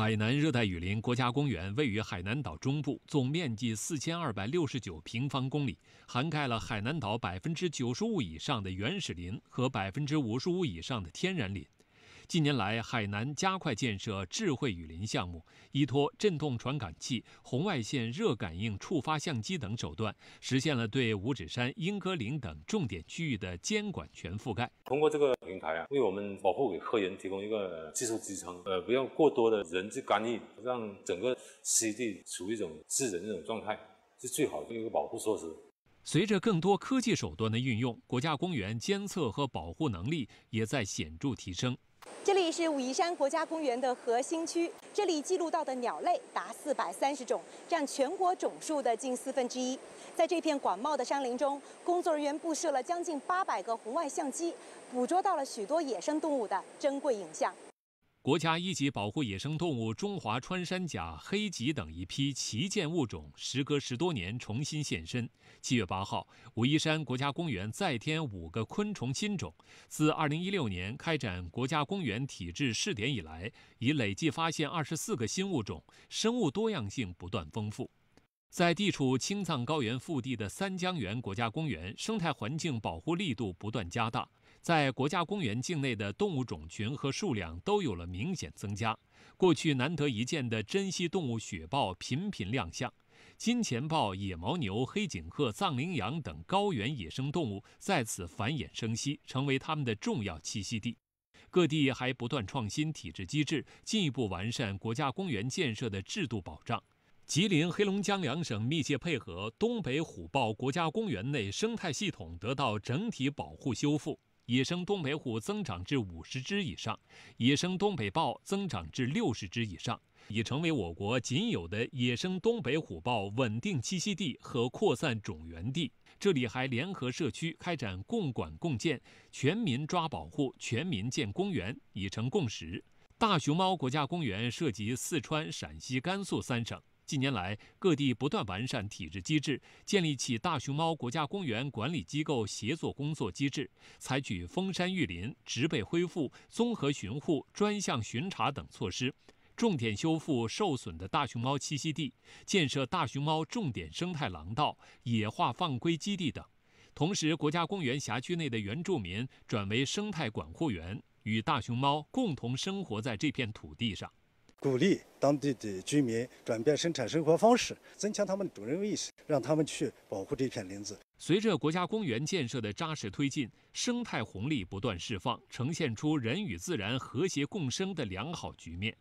海南热带雨林国家公园位于海南岛中部，总面积四千二百六十九平方公里，涵盖了海南岛百分之九十五以上的原始林和百分之五十五以上的天然林。近年来，海南加快建设智慧雨林项目，依托振动传感器、红外线热感应、触发相机等手段，实现了对五指山、英歌岭等重点区域的监管全覆盖。通过这个平台啊，为我们保护给客人提供一个技术支撑，呃，不要过多的人去干预，让整个湿地处于一种自然那种状态，是最好的一个保护措施。随着更多科技手段的运用，国家公园监测和保护能力也在显著提升。这里是武夷山国家公园的核心区，这里记录到的鸟类达四百三十种，占全国总数的近四分之一。在这片广袤的山林中，工作人员布设了将近八百个红外相机，捕捉到了许多野生动物的珍贵影像。国家一级保护野生动物中华穿山甲、黑脊等一批旗舰物种，时隔十多年重新现身。七月八号，武夷山国家公园再添五个昆虫新种。自二零一六年开展国家公园体制试点以来，已累计发现二十四个新物种，生物多样性不断丰富。在地处青藏高原腹地的三江源国家公园，生态环境保护力度不断加大。在国家公园境内的动物种群和数量都有了明显增加，过去难得一见的珍稀动物雪豹频频亮相，金钱豹、野牦牛、黑颈鹤、藏羚羊等高原野生动物在此繁衍生息，成为它们的重要栖息地。各地还不断创新体制机制，进一步完善国家公园建设的制度保障。吉林、黑龙江两省密切配合，东北虎豹国家公园内生态系统得到整体保护修复。野生东北虎增长至五十只以上，野生东北豹增长至六十只以上，已成为我国仅有的野生东北虎豹稳定栖息地和扩散种源地。这里还联合社区开展共管共建，全民抓保护，全民建公园，已成共识。大熊猫国家公园涉及四川、陕西、甘肃三省。近年来，各地不断完善体制机制，建立起大熊猫国家公园管理机构协作工作机制，采取封山育林、植被恢复、综合巡护、专项巡查等措施，重点修复受损的大熊猫栖息地，建设大熊猫重点生态廊道、野化放归基地等。同时，国家公园辖区内的原住民转为生态管护员，与大熊猫共同生活在这片土地上。鼓励当地的居民转变生产生活方式，增强他们的主人意识，让他们去保护这片林子。随着国家公园建设的扎实推进，生态红利不断释放，呈现出人与自然和谐共生的良好局面。